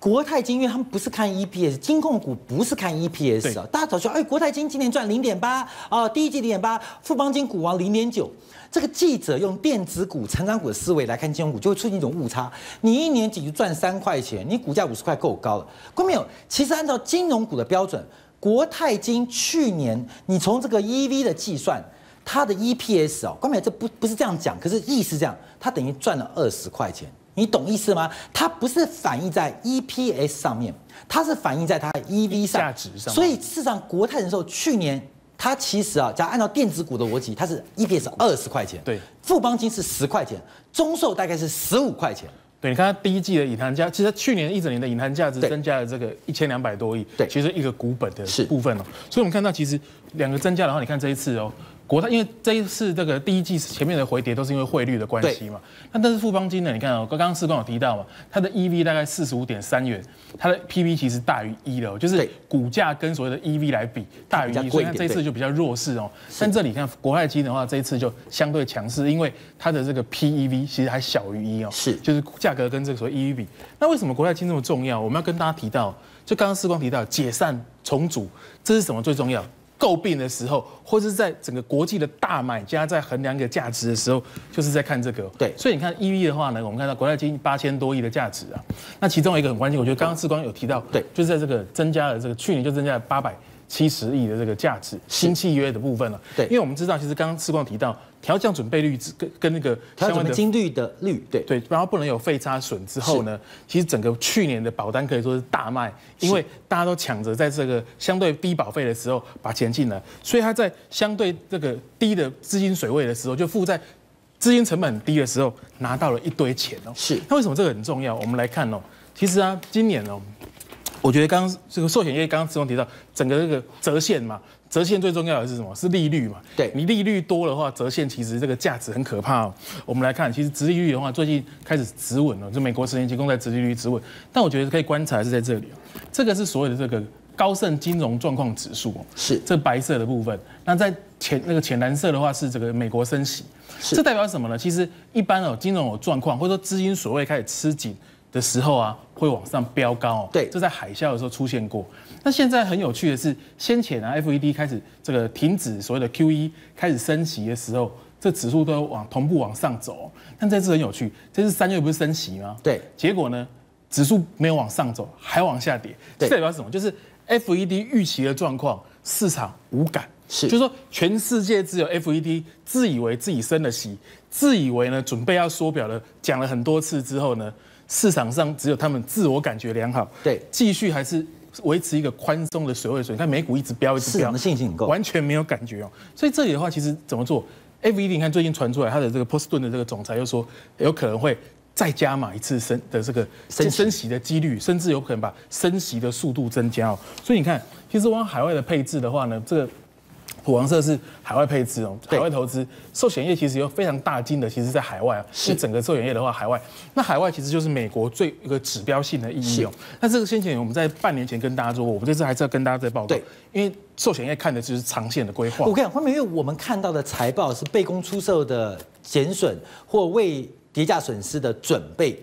国泰金，因为他们不是看 EPS，金控股不是看 EPS 啊。大家早说，哎，国泰金今年赚零点八啊，第一季零点八，富邦金股王零点九。这个记者用电子股、成长股的思维来看金融股，就会出现一种误差。你一年仅就赚三块钱，你股价五十块够高了。关美友，其实按照金融股的标准，国泰金去年你从这个 EV 的计算，它的 EPS 哦，关美友这不不是这样讲，可是意思这样，它等于赚了二十块钱。你懂意思吗？它不是反映在 EPS 上面，它是反映在它的 EV 上。价值上。所以事实上，国泰人寿去年它其实啊，假按照电子股的逻辑，它是 EPS 二十块钱，对。富邦金是十块钱，中寿大概是十五块钱。对，你看它第一季的隐含价，其实它去年一整年的隐含价值增加了这个一千两百多亿，对，其实一个股本的部分哦。所以我们看到其实两个增加，然后你看这一次哦。国泰因为这一次这个第一季前面的回跌都是因为汇率的关系嘛，那但是富邦金呢，你看刚刚时光有提到嘛，它的 EV 大概四十五点三元，它的 PV 其实大于一了，就是股价跟所谓的 EV 来比大于一，所以它这次就比较弱势哦。但这里看国泰金的话，这一次就相对强势，因为它的这个 PEV 其实还小于一哦，是，就是价格跟这个所谓 EV 比。那为什么国泰金这么重要？我们要跟大家提到，就刚刚时光提到解散重组，这是什么最重要？诟病的时候，或者是在整个国际的大买家在衡量一个价值的时候，就是在看这个。对，所以你看 EV 的话呢，我们看到国内接近八千多亿的价值啊。那其中一个很关键，我觉得刚刚志光有提到，对，就是在这个增加了这个去年就增加了八百。七十亿的这个价值，新契约的部分了。对，因为我们知道，其实刚刚志光提到调降准备率，跟跟那个相关的金率的率，对对，然后不能有废差损之后呢，其实整个去年的保单可以说是大卖，因为大家都抢着在这个相对低保费的时候把钱进来，所以他在相对这个低的资金水位的时候，就负债资金成本低的时候拿到了一堆钱哦。是，那为什么这个很重要？我们来看哦，其实啊，今年哦。我觉得刚刚这个寿险业刚刚志光提到，整个这个折现嘛，折现最重要的是什么？是利率嘛？对你利率多的话，折现其实这个价值很可怕。我们来看，其实殖利率的话，最近开始止稳了，就美国十年期公债殖利率止稳。但我觉得可以观察是在这里这个是所谓的这个高盛金融状况指数哦，是这白色的部分。那在浅那个浅蓝色的话是这个美国升息，这代表什么呢？其实一般哦，金融有状况，或者说资金所谓开始吃紧。的时候啊，会往上飙高，对，这在海啸的时候出现过。那现在很有趣的是，先前呢，F E D 开始这个停止所谓的 Q E，开始升息的时候，这指数都往同步往上走。但这次很有趣，这次三月不是升息吗？对，结果呢，指数没有往上走，还往下跌。这代表什么？就是 F E D 预期的状况，市场无感。是，就是说全世界只有 F E D 自以为自己升了息，自以为呢准备要缩表了，讲了很多次之后呢。市场上只有他们自我感觉良好，对，继续还是维持一个宽松的水位水你看美股一直飙一直飙，信心很够，完全没有感觉哦。所以这里的话，其实怎么做？F 一你看最近传出来，他的这个波士顿的这个总裁又说，有可能会再加码一次升的这个升升息的几率，甚至有可能把升息的速度增加。所以你看，其实往海外的配置的话呢，这个。普黄色是海外配置哦，海外投资寿险业其实有非常大金的，其实在海外啊。是整个寿险业的话，海外那海外其实就是美国最一个指标性的意义哦。那这个先前我们在半年前跟大家说，我们这次还是要跟大家再报告。因为寿险业看的就是长线的规划。我跟你讲，明，因为我们看到的财报是被公出售的减损或未跌价损失的准备。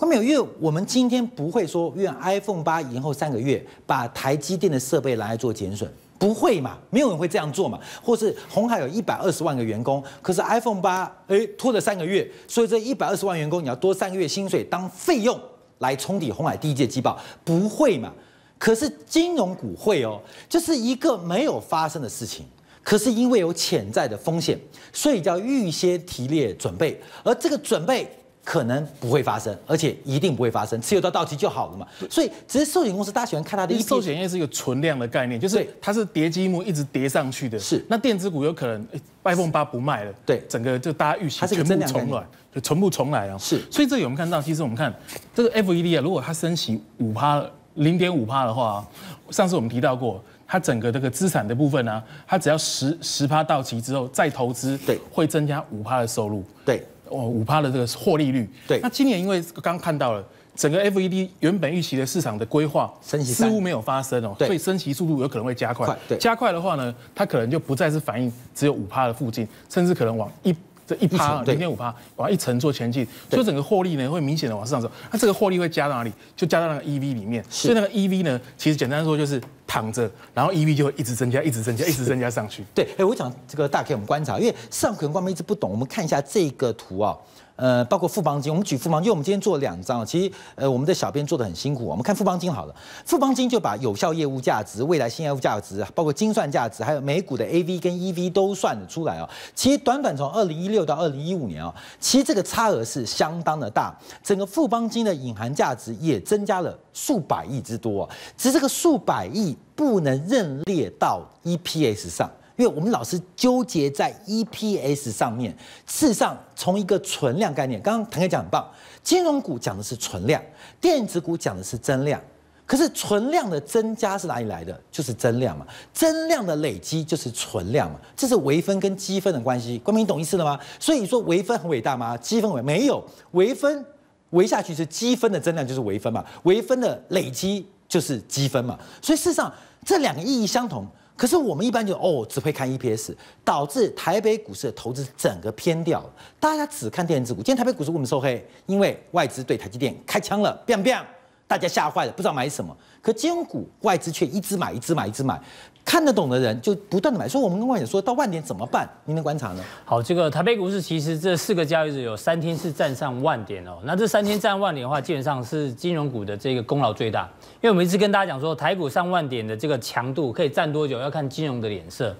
明，因为我们今天不会说用 iPhone 八延后三个月把台积电的设备拿来做减损。不会嘛，没有人会这样做嘛。或是红海有一百二十万个员工，可是 iPhone 八哎拖了三个月，所以这一百二十万员工你要多三个月薪水当费用来冲抵红海第一届季报，不会嘛？可是金融股会哦，就是一个没有发生的事情，可是因为有潜在的风险，所以叫预先提列准备，而这个准备。可能不会发生，而且一定不会发生，持有到到期就好了嘛。所以，其实寿险公司大家喜欢看它的。寿险业是一个存量的概念，就是它是叠积木，一直叠上去的。是。那电子股有可能，iPhone 八不卖了，对，整个就大家预期全部重来，就全部重来啊。是。所以这我们看到，其实我们看这个 FED 啊，如果它升息五趴，零点五趴的话，上次我们提到过，它整个这个资产的部分呢，它只要十十趴到期之后再投资，对，会增加五趴的收入。对。哦，五趴的这个获利率。对，那今年因为刚看到了整个 FED 原本预期的市场的规划，似乎没有发生哦，所以升息速度有可能会加快。加快的话呢，它可能就不再是反映只有五趴的附近，甚至可能往一。这一趴零点五趴，往一层做前进，所以整个获利呢会明显的往上走。那这个获利会加到哪里？就加到那个 E V 里面。所以那个 E V 呢，其实简单说就是躺着，然后 E V 就会一直增加，一直增加，一直增加上去。对，哎，我讲这个大家可以我们观察，因为上可能观众一直不懂，我们看一下这个图啊。呃，包括富邦金，我们举富邦，因为我们今天做了两张，其实呃，我们的小编做的很辛苦。我们看富邦金好了，富邦金就把有效业务价值、未来新业务价值，包括精算价值，还有每股的 A V 跟 E V 都算出来哦。其实短短从二零一六到二零一五年哦，其实这个差额是相当的大，整个富邦金的隐含价值也增加了数百亿之多。只是这个数百亿不能认列到 E P S 上。因为我们老是纠结在 EPS 上面，事实上，从一个存量概念，刚刚腾哥讲很棒，金融股讲的是存量，电子股讲的是增量。可是存量的增加是哪里来的？就是增量嘛。增量的累积就是存量嘛。这是微分跟积分的关系。冠明，你懂意思了吗？所以你说微分很伟大吗？积分伟没有，微分微下去是积分的增量就是微分嘛，微分的累积就是积分嘛。所以事实上，这两个意义相同。可是我们一般就哦只会看 EPS，导致台北股市的投资整个偏掉，大家只看电子股。今天台北股市为什么收黑？因为外资对台积电开枪了，biang biang。大家吓坏了，不知道买什么。可金融股外资却一直买，一直买，一直买。看得懂的人就不断的买。所以我们跟外人说到万点怎么办？您的观察呢？好，这个台北股市其实这四个交易日有三天是站上万点哦。那这三天站万点的话，基本上是金融股的这个功劳最大。因为我们一直跟大家讲说，台股上万点的这个强度可以站多久，要看金融的脸色。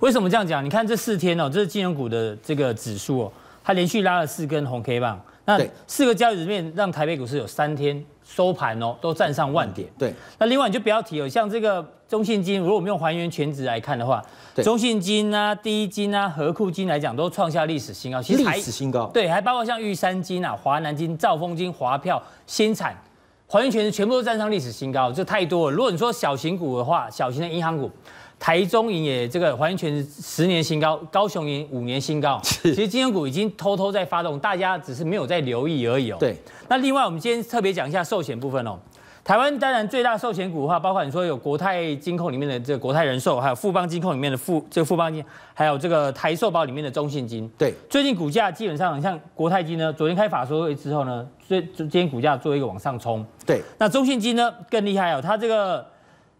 为什么这样讲？你看这四天哦，这是金融股的这个指数哦，它连续拉了四根红 K 棒。那四个交易日面让台北股市有三天。收盘哦，都站上万点。对，那另外你就不要提哦，像这个中信金，如果我们用还原全值来看的话，中信金啊、第一金啊、和库金来讲，都创下历史新高。其历史新高。对，还包括像玉山金啊、华南金、兆丰金、华票、新产，还原全值全部都站上历史新高，这太多了。如果你说小型股的话，小型的银行股。台中银也这个完全十年新高，高雄银五年新高，其实金融股已经偷偷在发动，大家只是没有在留意而已哦。对。那另外我们今天特别讲一下寿险部分哦，台湾当然最大寿险股的话，包括你说有国泰金控里面的这国泰人寿，还有富邦金控里面的富这富邦金，还有这个台寿保里面的中信金。对。最近股价基本上像国泰金呢，昨天开法说会之后呢，最今天股价做一个往上冲。对。那中信金呢更厉害哦，它这个。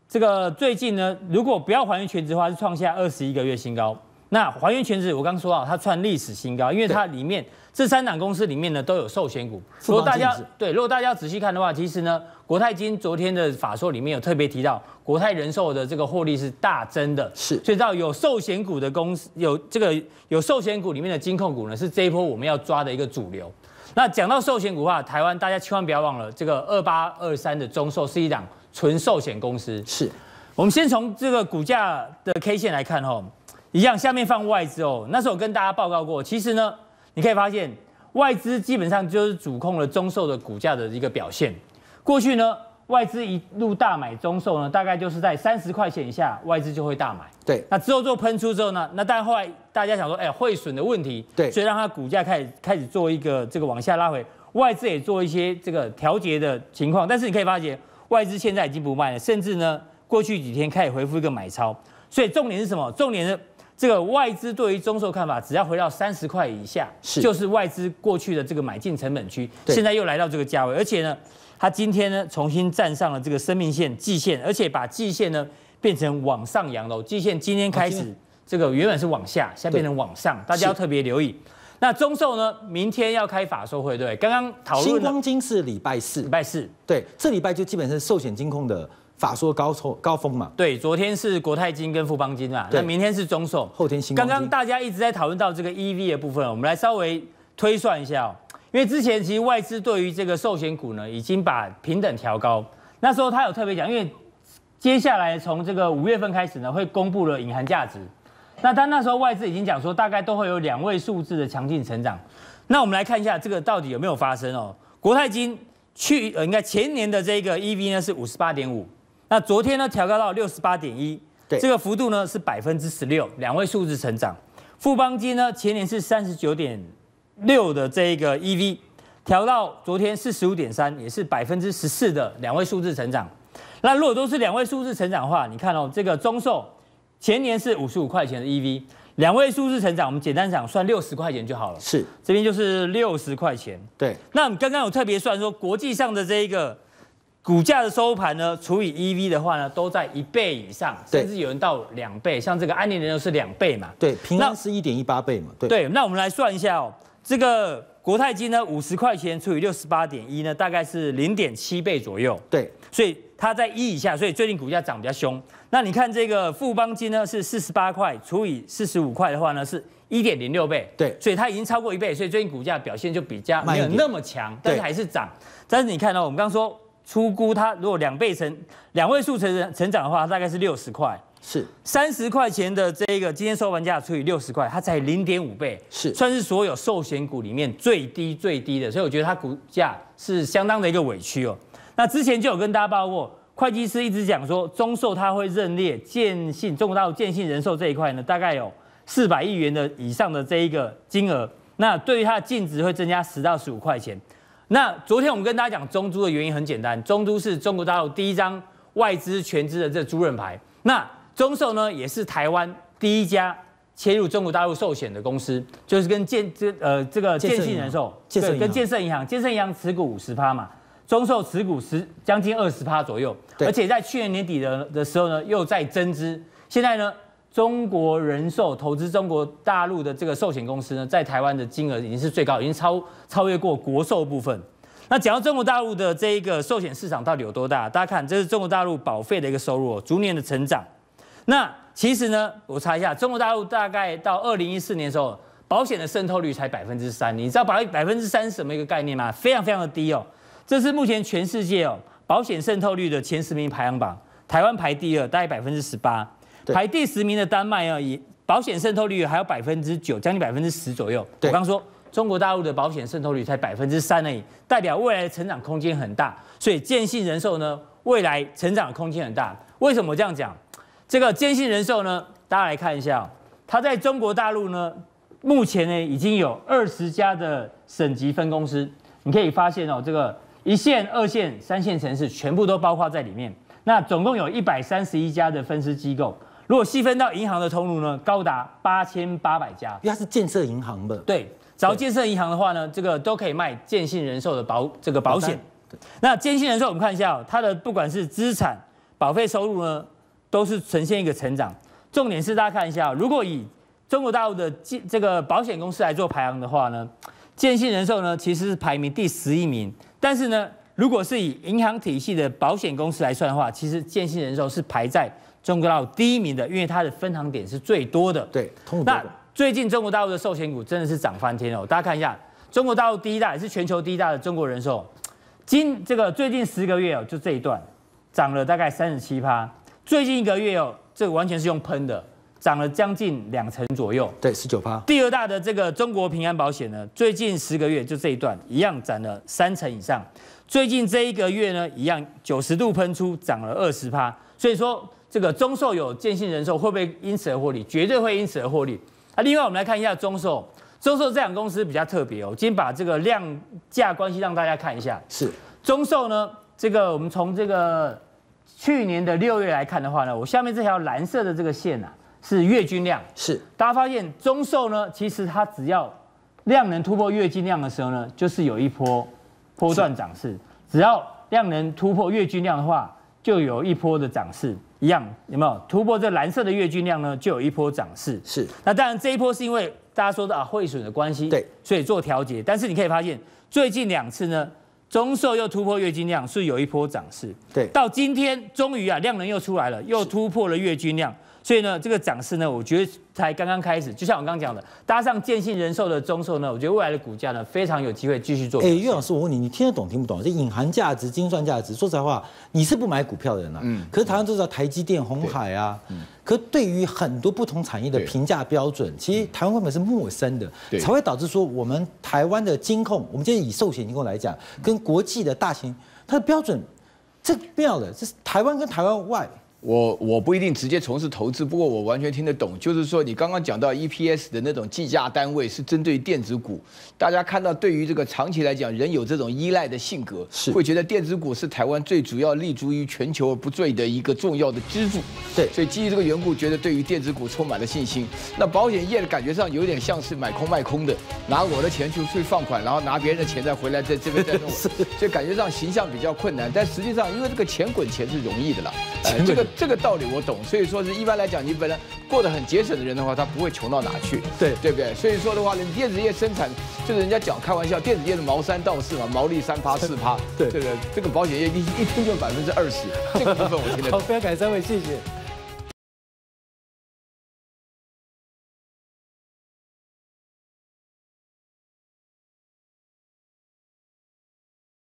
这个最近呢，如果不要还原全值的话，是创下二十一个月新高。那还原全值，我刚说到它创历史新高，因为它里面这三档公司里面呢都有寿险股。如果大家对，如果大家仔细看的话，其实呢，国泰金昨天的法说里面有特别提到国泰人寿的这个获利是大增的，是。所以到有寿险股的公司，有这个有寿险股里面的金控股呢，是这一波我们要抓的一个主流。那讲到寿险股的话，台湾大家千万不要忘了这个二八二三的中寿一档。纯寿险公司是，我们先从这个股价的 K 线来看哦，一样下面放外资哦。那时候我跟大家报告过，其实呢，你可以发现外资基本上就是主控了中寿的股价的一个表现。过去呢，外资一路大买中寿呢，大概就是在三十块钱以下，外资就会大买。对，那之后做喷出之后呢，那但后来大家想说，哎，汇损的问题，对，所以让它股价开始开始做一个这个往下拉回，外资也做一些这个调节的情况，但是你可以发现。外资现在已经不卖了，甚至呢，过去几天开始回复一个买超。所以重点是什么？重点是这个外资对于中售看法，只要回到三十块以下，是就是外资过去的这个买进成本区，现在又来到这个价位，而且呢，它今天呢重新站上了这个生命线、季线，而且把季线呢变成往上扬了。季线今天开始，这个原本是往下，现在变成往上，大家要特别留意。那中寿呢？明天要开法说会，对，刚刚讨论。星光金是礼拜四，礼拜四，对，这礼拜就基本上寿险金控的法说高潮高峰嘛。对，昨天是国泰金跟富邦金啊，那明天是中寿，后天星光。刚刚大家一直在讨论到这个 EV 的部分，我们来稍微推算一下哦，因为之前其实外资对于这个寿险股呢，已经把平等调高，那时候他有特别讲，因为接下来从这个五月份开始呢，会公布了隐含价值。那他那时候外资已经讲说，大概都会有两位数字的强劲成长。那我们来看一下，这个到底有没有发生哦？国泰金去呃应该前年的这个 EV 呢是五十八点五，那昨天呢调高到六十八点一，对，这个幅度呢是百分之十六，两位数字成长。富邦金呢前年是三十九点六的这个 EV，调到昨天四十五点三，也是百分之十四的两位数字成长。那如果都是两位数字成长的话，你看哦，这个中寿。前年是五十五块钱的 EV，两位数字成长，我们简单讲算六十块钱就好了。是，这边就是六十块钱。对，那我们刚刚有特别算说，国际上的这一个股价的收盘呢，除以 EV 的话呢，都在一倍以上，甚至有人到两倍，像这个安联人又是两倍嘛。对，平安是一点一八倍嘛。对。对，那我们来算一下哦，这个国泰金呢，五十块钱除以六十八点一呢，大概是零点七倍左右。对。所以它在一以下，所以最近股价涨比较凶。那你看这个富邦金呢，是四十八块除以四十五块的话呢，是一点零六倍。对，所以它已经超过一倍，所以最近股价表现就比较没有那么强，但是还是涨。但是你看到我们刚说出估它如果两倍成两位数成成长的话，大概是六十块。是三十块钱的这个今天收盘价除以六十块，它才零点五倍。是算是所有寿险股里面最低最低的，所以我觉得它股价是相当的一个委屈哦。那之前就有跟大家报过，会计师一直讲说，中寿他会认列建信中国大陆建信人寿这一块呢，大概有四百亿元的以上的这一个金额。那对于它的净值会增加十到十五块钱。那昨天我们跟大家讲中珠的原因很简单，中珠是中国大陆第一张外资全资的这租认牌。那中寿呢，也是台湾第一家切入中国大陆寿险的公司，就是跟建这呃这个建信人寿，对，跟建设银行，建设银行持股五十趴嘛。中寿持股十将近二十趴左右，而且在去年年底的的时候呢，又在增资。现在呢，中国人寿投资中国大陆的这个寿险公司呢，在台湾的金额已经是最高，已经超超越过国寿部分。那讲到中国大陆的这一个寿险市场到底有多大？大家看，这是中国大陆保费的一个收入，逐年的成长。那其实呢，我查一下，中国大陆大概到二零一四年的时候，保险的渗透率才百分之三。你知道百百分之三是什么一个概念吗？非常非常的低哦。这是目前全世界哦保险渗透率的前十名排行榜，台湾排第二，大概百分之十八。排第十名的丹麦哦，以保险渗透率还有百分之九，将近百分之十左右。我刚说中国大陆的保险渗透率才百分之三而已，代表未来的成长空间很大。所以建信人寿呢，未来成长空间很大。为什么这样讲？这个建信人寿呢，大家来看一下，它在中国大陆呢，目前呢已经有二十家的省级分公司，你可以发现哦，这个。一线、二线、三线城市全部都包括在里面。那总共有一百三十一家的分支机构，如果细分到银行的通路呢，高达八千八百家。它是建设银行的。对，找建设银行的话呢，这个都可以卖建信人寿的保这个保险。那建信人寿，我们看一下，它的不管是资产、保费收入呢，都是呈现一个成长。重点是大家看一下，如果以中国大陆的建这个保险公司来做排行的话呢？建信人寿呢，其实是排名第十一名。但是呢，如果是以银行体系的保险公司来算的话，其实建信人寿是排在中国大陆第一名的，因为它的分行点是最多的。对，那最近中国大陆的寿险股真的是涨翻天哦！大家看一下，中国大陆第一大也是全球第一大的中国人寿，今这个最近十个月哦，就这一段涨了大概三十七趴。最近一个月哦，这个完全是用喷的。涨了将近两成左右，对，十九趴。第二大的这个中国平安保险呢，最近十个月就这一段一样涨了三成以上。最近这一个月呢，一样九十度喷出，涨了二十趴。所以说这个中寿有建信人寿会不会因此而获利？绝对会因此而获利。那另外我们来看一下中寿，中寿这两公司比较特别哦。我先把这个量价关系让大家看一下。是中寿呢，这个我们从这个去年的六月来看的话呢，我下面这条蓝色的这个线啊。是月均量是，大家发现中售呢，其实它只要量能突破月均量的时候呢，就是有一波波段涨势。只要量能突破月均量的话，就有一波的涨势。一样有没有突破这蓝色的月均量呢？就有一波涨势。是，那当然这一波是因为大家说的啊会损的关系，对，所以做调节。但是你可以发现最近两次呢，中售又突破月均量，是有一波涨势。对，到今天终于啊量能又出来了，又突破了月均量。所以呢，这个涨势呢，我觉得才刚刚开始。就像我刚刚讲的，搭上建信人寿的中寿呢，我觉得未来的股价呢，非常有机会继续做。哎，岳老师，我问你，你听得懂听不懂？这隐含价值、精算价值，说实话，你是不买股票的人啊。嗯。可是台湾都知道台积电、红海啊。嗯。可对于很多不同产业的评价标准，其实台湾根本是陌生的，才会导致说我们台湾的金控，我们天以寿险精控来讲，跟国际的大型它的标准，这妙了，这是台湾跟台湾外。我我不一定直接从事投资，不过我完全听得懂，就是说你刚刚讲到 EPS 的那种计价单位是针对电子股，大家看到对于这个长期来讲人有这种依赖的性格，是会觉得电子股是台湾最主要立足于全球而不坠的一个重要的支柱。对，所以基于这个缘故，觉得对于电子股充满了信心。那保险业的感觉上有点像是买空卖空的，拿我的钱去放款，然后拿别人的钱再回来在这边再弄，以感觉上形象比较困难。但实际上因为这个钱滚钱是容易的了，这个。这个道理我懂，所以说是一般来讲，你本来过得很节省的人的话，他不会穷到哪去，对对不对？所以说的话，电子业生产就是人家讲开玩笑，电子业的毛三到四嘛，毛利三趴四趴，对对对，这个保险业一一听就百分之二十，这个部分我听得。好，非常感谢三位，谢谢。